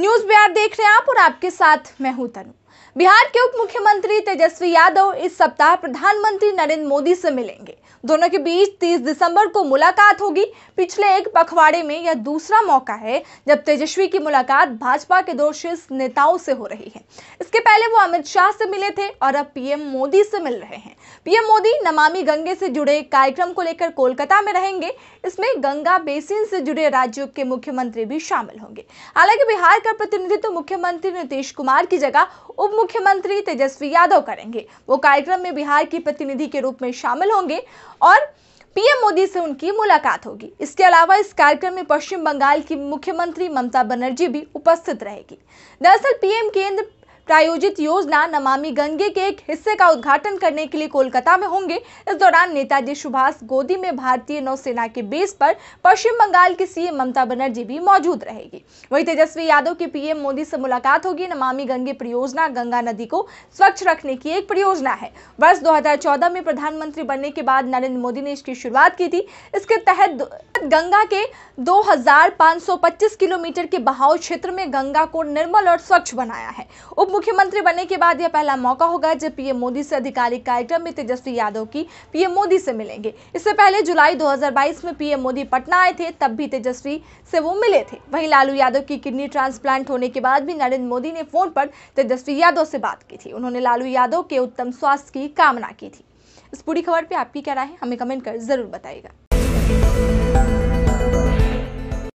news Bihar देख रहे हैं आप और आपके साथ मैं हूं तनु बिहार के उप मुख्यमंत्री तेजस्वी यादव इस सप्ताह प्रधानमंत्री नरेंद्र मोदी से मिलेंगे दोनों के बीच 30 दिसंबर को मुलाकात होगी पिछले एक पखवाड़े में यह दूसरा मौका है जब तेजस्वी की मुलाकात भाजपा के दो शीर्ष नेताओं से हो रही है इसके पहले वो अमित शाह से मिले थे और अब पीएम मोदी से मिल रहे हैं पीएम मोदी नमामि गंगे से जुड़े कार्यक्रम को लेकर कोलकाता में रहेंगे इसमें गंगा बेसिन से जुड़े राज्यों के मुख्यमंत्री भी शामिल होंगे हालांकि बिहार का प्रतिनिधित्व तो मुख्यमंत्री नीतीश कुमार की जगह उप मुख्यमंत्री तेजस्वी यादव करेंगे वो कार्यक्रम में बिहार की प्रतिनिधि के रूप में शामिल होंगे और पीएम मोदी से उनकी मुलाकात होगी इसके अलावा इस कार्यक्रम में पश्चिम बंगाल की मुख्यमंत्री ममता बनर्जी भी उपस्थित रहेगी दरअसल पीएम केंद्र प्रायोजित योजना नमामि गंगे के एक हिस्से का उद्घाटन करने के लिए कोलकाता में होंगे इस दौरान नेताजी सुभाष गोदी में भारतीय नौसेना के बेस पर पश्चिम बंगाल की सीएम ममता बनर्जी भी मौजूद रहेगी वही तेजस्वी यादव की पीएम मोदी से मुलाकात होगी नमामि गंगे परियोजना गंगा नदी को स्वच्छ रखने की एक परियोजना है वर्ष दो में प्रधानमंत्री बनने के बाद नरेंद्र मोदी ने इसकी शुरुआत की थी इसके तहत गंगा के 2525 किलोमीटर के बहाव क्षेत्र में गंगा को निर्मल और स्वच्छ बनाया है उप मुख्यमंत्री बनने के बाद यह पहला मौका होगा जब पीएम मोदी से आधिकारिक कार्यक्रम में तेजस्वी यादव की पीएम मोदी से मिलेंगे इससे पहले जुलाई 2022 में पीएम मोदी पटना आए थे तब भी तेजस्वी से वो मिले थे वहीं लालू यादव की किडनी ट्रांसप्लांट होने के बाद भी नरेंद्र मोदी ने फोन पर तेजस्वी यादव से बात की थी उन्होंने लालू यादव के उत्तम स्वास्थ्य की कामना की थी इस पूरी खबर पर आपकी क्या राय है हमें कमेंट कर जरूर बताएगा